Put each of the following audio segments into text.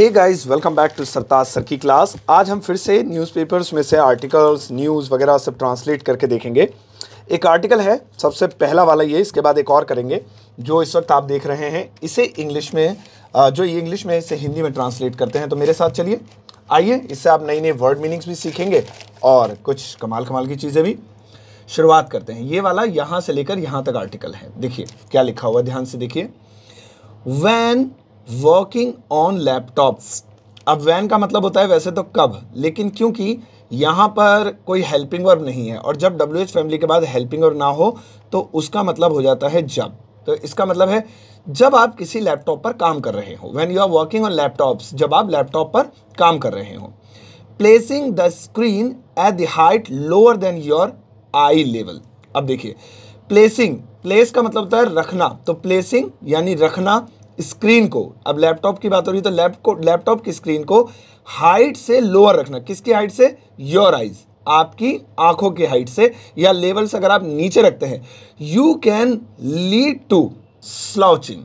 hey guys welcome back to Sartaj sir की class आज हम फिर से न्यूज़पेपर्स में से आर्टिकल्स न्यूज़ वगैरह सब ट्रांसलेट करके देखेंगे एक आर्टिकल है सबसे पहला वाला ये इसके बाद एक और करेंगे जो इस वक्त आप देख रहे हैं इसे इंग्लिश में जो ये इंग्लिश में इसे हिंदी में ट्रांसलेट करते हैं तो मेरे साथ चलिए आइए इससे आप नई नई वर्ड मीनिंग्स भी सीखेंगे और कुछ कमाल कमाल की चीज़ें भी शुरुआत करते हैं ये वाला यहाँ से लेकर यहाँ तक आर्टिकल है देखिए क्या लिखा हुआ ध्यान से देखिए वैन वर्किंग ऑन लैपटॉप्स अब वैन का मतलब होता है वैसे तो कब लेकिन क्योंकि यहाँ पर कोई हेल्पिंग वर्ब नहीं है और जब डब्ल्यू एच फैमिली के बाद हेल्पिंग वर्ब ना हो तो उसका मतलब हो जाता है जब तो इसका मतलब है जब आप किसी लैपटॉप पर काम कर रहे हो when you are working on laptops जब आप लैपटॉप पर काम कर रहे हो placing the screen at the height lower than your eye level अब देखिए प्लेसिंग प्लेस का मतलब होता है रखना तो प्लेसिंग यानी रखना स्क्रीन को अब लैपटॉप की बात हो रही है तो लैप को लैपटॉप की स्क्रीन को हाइट से लोअर रखना किसकी हाइट से योर आइज आपकी आंखों की हाइट से या लेवल से अगर आप नीचे रखते हैं you can lead to slouching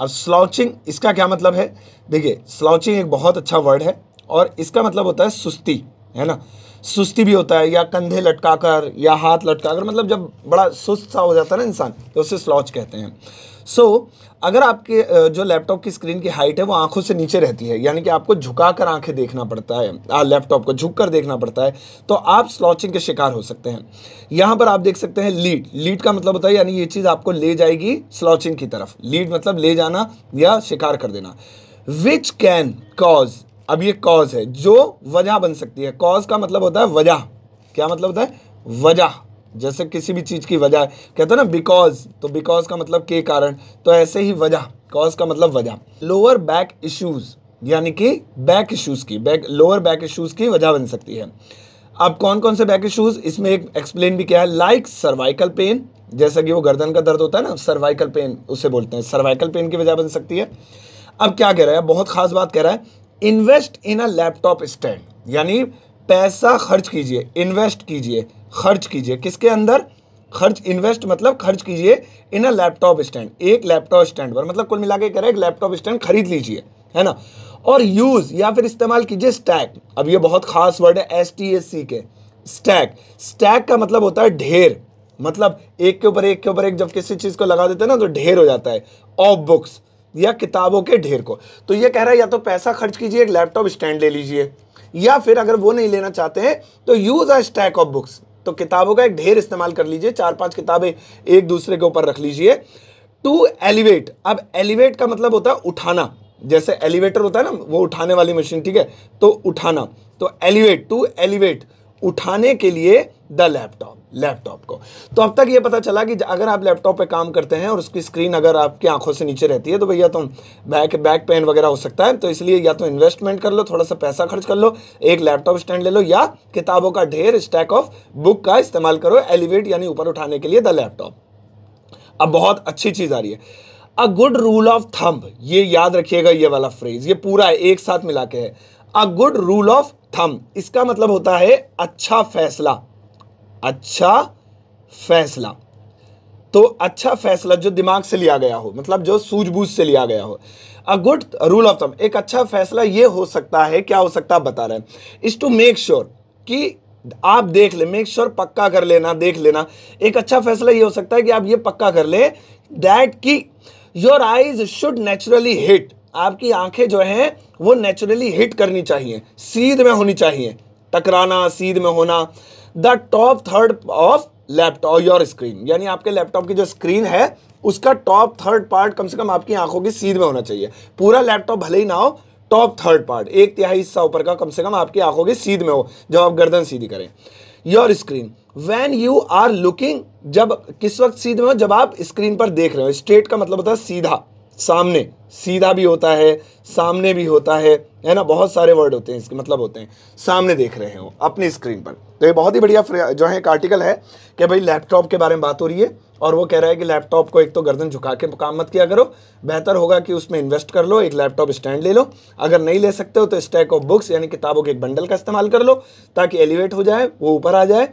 अब स्लाउचिंग इसका क्या मतलब है देखिए स्लाउचिंग एक बहुत अच्छा वर्ड है और इसका मतलब होता है सुस्ती है ना सुस्ती भी होता है या कंधे लटकाकर या हाथ लटकाकर मतलब जब बड़ा सुस्त सा हो जाता है ना इंसान तो उसे स्लॉच कहते हैं सो so, अगर आपके जो लैपटॉप की स्क्रीन की हाइट है वो आंखों से नीचे रहती है यानी कि आपको झुका कर आंखें देखना पड़ता है लैपटॉप को झुक कर देखना पड़ता है तो आप स्लॉचिंग के शिकार हो सकते हैं यहाँ पर आप देख सकते हैं लीड लीड का मतलब होता है यानी ये चीज़ आपको ले जाएगी स्लॉचिंग की तरफ लीड मतलब ले जाना या शिकार कर देना विच कैन कॉज अब ये कॉज है जो वजह बन सकती है कॉज का मतलब होता है वजह क्या मतलब होता है वजह जैसे किसी भी चीज़ की वजह कहते हैं ना बिकॉज तो बिकॉज का मतलब के कारण तो ऐसे ही वजह कॉज का मतलब वजह लोअर बैक इश्यूज़ यानी कि बैक इश्यूज़ की बैक लोअर बैक इश्यूज़ की वजह बन सकती है अब कौन कौन से बैक इश्यूज़ इसमें एक एक्सप्लेन भी किया है लाइक सर्वाइकल पेन जैसा कि वो गर्दन का दर्द होता है ना सर्वाइकल पेन उसे बोलते हैं सर्वाइकल पेन की वजह बन सकती है अब क्या कह रहा है बहुत खास बात कह रहा है invest in a laptop stand यानी पैसा खर्च कीजिए इन्वेस्ट कीजिए खर्च कीजिए किसके अंदर खर्च इन्वेस्ट मतलब खर्च कीजिए इन अ लैपटॉप स्टैंड एक लैपटॉप स्टैंड पर मतलब कुल मिला के करें एक लैपटॉप स्टैंड खरीद लीजिए है ना और यूज़ या फिर इस्तेमाल कीजिए स्टैक अब ये बहुत खास वर्ड है एस टी एस सी के स्टैक स्टैक का मतलब होता है ढेर मतलब एक के ऊपर एक के ऊपर एक जब किसी चीज़ को लगा देते हैं ना तो ढेर हो जाता है ऑफ बुक्स या किताबों के ढेर को तो ये कह रहा है या तो पैसा खर्च कीजिए एक लैपटॉप स्टैंड ले लीजिए या फिर अगर वो नहीं लेना चाहते हैं तो use a stack of books तो किताबों का एक ढेर इस्तेमाल कर लीजिए चार पांच किताबें एक दूसरे के ऊपर रख लीजिए टू एलिवेट अब एलिवेट का मतलब होता है उठाना जैसे एलिवेटर होता है ना वो उठाने वाली मशीन ठीक है तो उठाना तो एलिवेट टू एलिवेट उठाने के लिए द लैपटॉप लैपटॉप को तो अब तक ये पता चला कि अगर आप लैपटॉप पे काम करते हैं और उसकी स्क्रीन अगर आपकी आंखों से नीचे रहती है तो भैया तुम बैक बैक पेन वगैरह हो सकता है तो इसलिए या तो इन्वेस्टमेंट कर लो थोड़ा सा पैसा खर्च कर लो एक लैपटॉप स्टैंड ले लो या किताबों का ढेर स्टैक ऑफ बुक का इस्तेमाल करो एलिवेट यानी ऊपर उठाने के लिए द लैपटॉप अब बहुत अच्छी चीज़ आ रही है a good rule of thumb ये याद रखिएगा ये वाला फ्रेज ये पूरा एक साथ मिला के है a good rule of thumb इसका मतलब होता है अच्छा फैसला अच्छा फैसला तो अच्छा फैसला जो दिमाग से लिया गया हो मतलब जो सूझबूझ से लिया गया हो अ गुड रूल ऑफ थम एक अच्छा फैसला ये हो सकता है क्या हो सकता है बता रहे हैं इज टू मेक श्योर कि आप देख ले मेक श्योर पक्का कर लेना देख लेना एक अच्छा फैसला ये हो सकता है कि आप ये पक्का कर ले दैट कि your eyes should naturally hit आपकी आंखें जो हैं वो नेचुरली हिट करनी चाहिए सीध में होनी चाहिए टकराना सीध में होना the top third of laptop your screen यानी आपके लैपटॉप की जो स्क्रीन है उसका टॉप थर्ड पार्ट कम से कम आपकी आंखों की सीध में होना चाहिए पूरा लैपटॉप भले ही ना हो टॉप थर्ड पार्ट एक तिहाई हिस्सा ऊपर का कम से कम आपकी आंखों की सीध में हो जब आप गर्दन सीधी करें your screen when you are looking जब किस वक्त सीध में हो जब आप स्क्रीन पर देख रहे हो स्ट्रेट का मतलब होता है सीधा सामने सीधा भी होता है सामने भी होता है है ना बहुत सारे वर्ड होते हैं इसके मतलब होते हैं सामने देख रहे हो अपनी स्क्रीन पर तो ये बहुत ही बढ़िया जो है एक आर्टिकल है कि भाई लैपटॉप के बारे में बात हो रही है और वो कह रहा है कि लैपटॉप को एक तो गर्दन झुका के काम मत किया करो बेहतर होगा कि उसमें इन्वेस्ट कर लो एक लैपटॉप स्टैंड ले लो अगर नहीं ले सकते हो तो स्टैक ऑफ बुक्स यानी किताबों के एक बंडल का इस्तेमाल कर लो ताकि एलिवेट हो जाए वो ऊपर आ जाए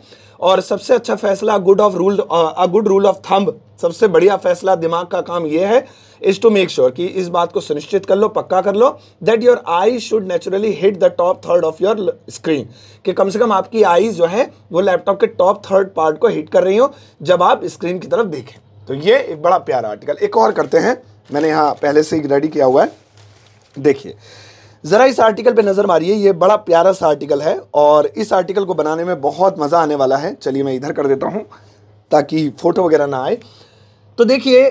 और सबसे अच्छा फैसला good of rule a good rule of thumb सबसे बढ़िया फैसला दिमाग का काम यह है इज टू मेक श्योर कि इस बात को सुनिश्चित कर लो पक्का कर लो that your eye should naturally hit the top third of your screen कि कम से कम आपकी आई जो है वो लैपटॉप के टॉप थर्ड पार्ट को हिट कर रही हो जब आप स्क्रीन की तरफ देखें तो ये एक बड़ा प्यारा आर्टिकल एक और करते हैं मैंने यहाँ पहले से रेडी किया हुआ है देखिए ज़रा इस आर्टिकल पे नज़र मारिए ये बड़ा प्यारा सा आर्टिकल है और इस आर्टिकल को बनाने में बहुत मज़ा आने वाला है चलिए मैं इधर कर देता हूँ ताकि फ़ोटो वगैरह ना आए तो देखिए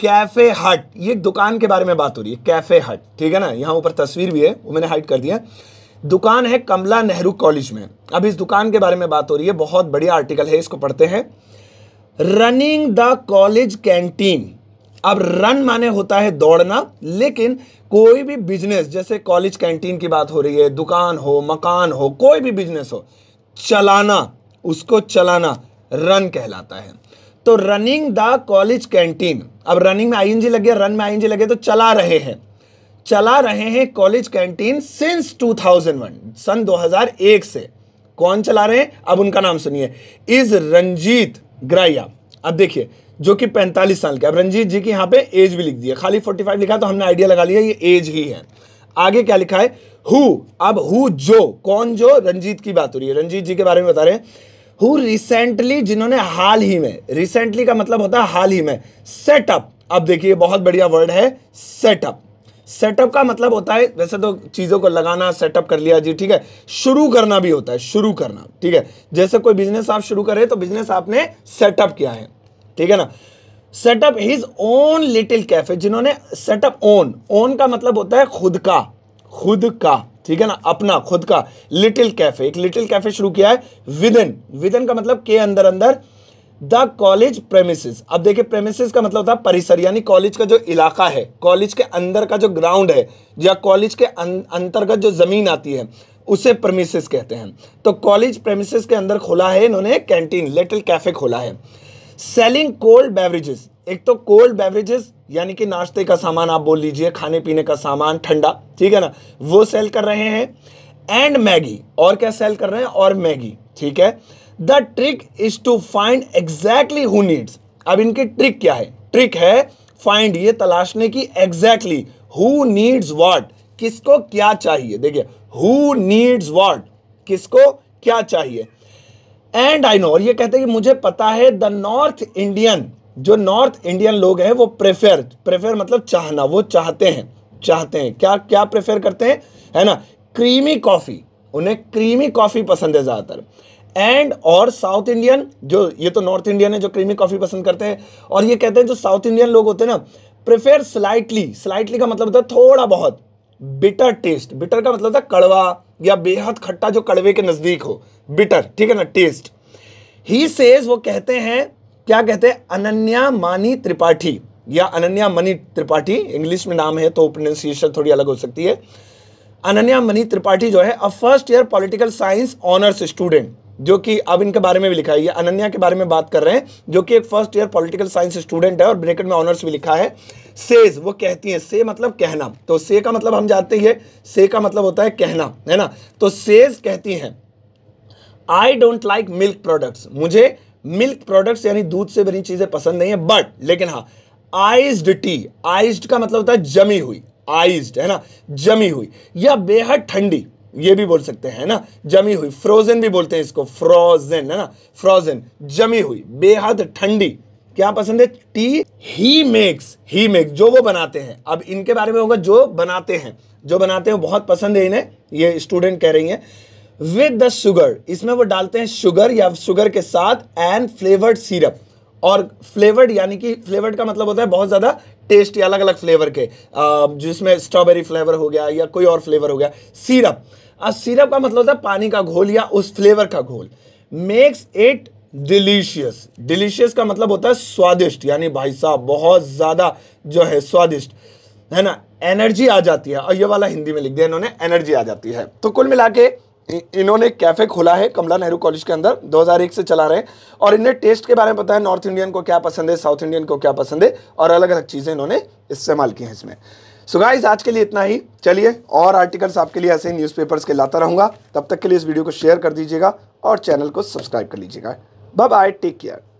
कैफे हट ये दुकान के बारे में बात हो रही है कैफे हट ठीक है ना यहाँ ऊपर तस्वीर भी है वो मैंने हाइट कर दिया दुकान है कमला नेहरू कॉलेज में अब इस दुकान के बारे में बात हो रही है बहुत बढ़िया आर्टिकल है इसको पढ़ते हैं रनिंग द कॉलेज कैंटीन अब रन माने होता है दौड़ना लेकिन कोई भी बिजनेस जैसे कॉलेज कैंटीन की बात हो रही है दुकान हो मकान हो कोई भी बिजनेस हो चलाना उसको चलाना रन कहलाता है तो रनिंग द कॉलेज कैंटीन अब रनिंग में आई लग लगे रन में आई एनजी लगे तो चला रहे हैं चला रहे हैं कॉलेज कैंटीन सिंस 2001 सन 2001 से कौन चला रहे हैं अब उनका नाम सुनिए इज रंजीत ग्राइया अब देखिए जो कि 45 साल के अब रंजीत जी की यहां पे एज भी लिख दी है खाली 45 लिखा तो हमने आइडिया लगा लिया ये एज ही है आगे क्या लिखा है हु अब हु जो कौन जो रंजीत की बात हो रही है रंजीत जी के बारे में बता रहे हैं हु रिसेंटली जिन्होंने हाल ही में रिसेंटली का मतलब होता है हाल ही में सेटअप अब देखिए बहुत बढ़िया वर्ड है सेटअप सेटअप का मतलब होता है वैसे तो चीज़ों को लगाना सेटअप कर लिया जी ठीक है शुरू करना भी होता है शुरू करना ठीक है जैसे कोई बिजनेस आप शुरू करें तो बिजनेस आपने सेटअप किया है ठीक है ना setup his own little cafe जिन्होंने सेटअप ओन ओन का मतलब होता है खुद का खुद का ठीक है ना अपना खुद का लिटिल कैफे एक लिटिल कैफे शुरू किया है विद इन विद इन का मतलब के अंदर अंदर द कॉलेज प्रेमिसेस अब देखिए प्रेमिसेस का मतलब था परिसर यानी कॉलेज का जो इलाका है कॉलेज के अंदर का जो ग्राउंड है या कॉलेज के अं-, अंतर्गत जो ज़मीन आती है उसे प्रेमिसेस कहते हैं तो कॉलेज प्रेमिसेस के अंदर खोला है इन्होंने कैंटीन लिटिल कैफे खोला है सेलिंग कोल्ड बेवरेजेस एक तो कोल्ड बेवरेजेस यानी कि नाश्ते का सामान आप बोल लीजिए खाने पीने का सामान ठंडा ठीक है ना वो सेल कर रहे हैं एंड मैगी और क्या सेल कर रहे हैं और मैगी ठीक है the trick is to find exactly who needs अब इनकी ट्रिक क्या है ट्रिक है फाइंड ये तलाशने की एग्जैक्टली हु नीड्स वॉट किसको क्या चाहिए देखिए हु नीड्स वॉट किसको क्या चाहिए एंड आई नो और ये कहते हैं कि मुझे पता है द नॉर्थ इंडियन जो नॉर्थ इंडियन लोग हैं वो प्रेफर प्रेफर मतलब चाहना वो चाहते हैं चाहते हैं क्या क्या प्रेफर करते हैं है ना क्रीमी कॉफ़ी उन्हें क्रीमी कॉफ़ी पसंद है ज़्यादातर एंड और साउथ इंडियन जो ये तो नॉर्थ इंडियन है जो क्रीमी कॉफ़ी पसंद करते हैं और ये कहते हैं जो साउथ इंडियन लोग होते हैं ना प्रेफर स्लाइटली स्लाइटली का मतलब होता है थोड़ा बहुत बिटर टेस्ट बिटर का मतलब था कड़वा या बेहद खट्टा जो कड़वे के नज़दीक हो बिटर ठीक है ना टेस्ट ही सेज वो कहते हैं क्या कहते हैं अनन्या मानी त्रिपाठी या अनन्या मनी त्रिपाठी इंग्लिश में नाम है तो प्रोनाउंसिएशन थोड़ी अलग हो सकती है अनन्या मनी त्रिपाठी जो है a first year political science honours student जो कि अब इनके बारे में भी लिखा है ये अनन्या के बारे में बात कर रहे हैं जो कि एक first year political science student है और ब्रेकेट में ऑनर्स भी लिखा है सेज वो कहती हैं से मतलब कहना तो से का मतलब हम जानते हैं से का मतलब होता है कहना है ना तो सेज कहती हैं I don't like milk products मुझे मिल्क प्रोडक्ट्स यानी दूध से बनी चीज़ें पसंद नहीं है बट लेकिन हाँ आइज्ड टी आइज्ड का मतलब होता है जमी हुई आइज्ड है ना जमी हुई या बेहद ठंडी ये भी बोल सकते हैं ना जमी हुई फ्रोजन भी बोलते हैं इसको फ्रोजन है ना फ्रोजन जमी हुई बेहद ठंडी क्या पसंद है tea he makes he makes जो वो बनाते हैं अब इनके बारे में होगा जो बनाते हैं जो बनाते हैं बहुत पसंद है इन्हें ये स्टूडेंट कह रही है विद द शुगर इसमें वो डालते हैं शुगर या शुगर के साथ एंड फ्लेवर्ड सिरप और फ्लेवर्ड यानी कि फ्लेवर्ड का मतलब होता है बहुत ज़्यादा टेस्ट या अलग अलग फ्लेवर के जिसमें स्ट्रॉबेरी फ्लेवर हो गया या कोई और फ्लेवर हो गया अब सीरप का मतलब होता है पानी का घोल या उस फ्लेवर का घोल मेक्स इट डिलीशियस डिलीशियस का मतलब होता है स्वादिष्ट यानी भाई साहब बहुत ज़्यादा जो है स्वादिष्ट है ना एनर्जी आ जाती है और ये वाला हिंदी में लिख दिया इन्होंने एनर्जी आ जाती है तो कुल मिला के इन्होंने कैफ़े खोला है कमला नेहरू कॉलेज के अंदर 2001 से चला रहे हैं और इन्हें टेस्ट के बारे में पता है नॉर्थ इंडियन को क्या पसंद है साउथ इंडियन को क्या पसंद है और अलग अलग चीज़ें इन्होंने इस्तेमाल की हैं इसमें सो गाइस आज के लिए इतना ही चलिए और आर्टिकल्स आपके लिए ऐसे ही न्यूज़पेपर्स के लाता रहूँगा तब तक के लिए इस वीडियो को शेयर कर दीजिएगा और चैनल को सब्सक्राइब कर लीजिएगा बाय बाय टेक केयर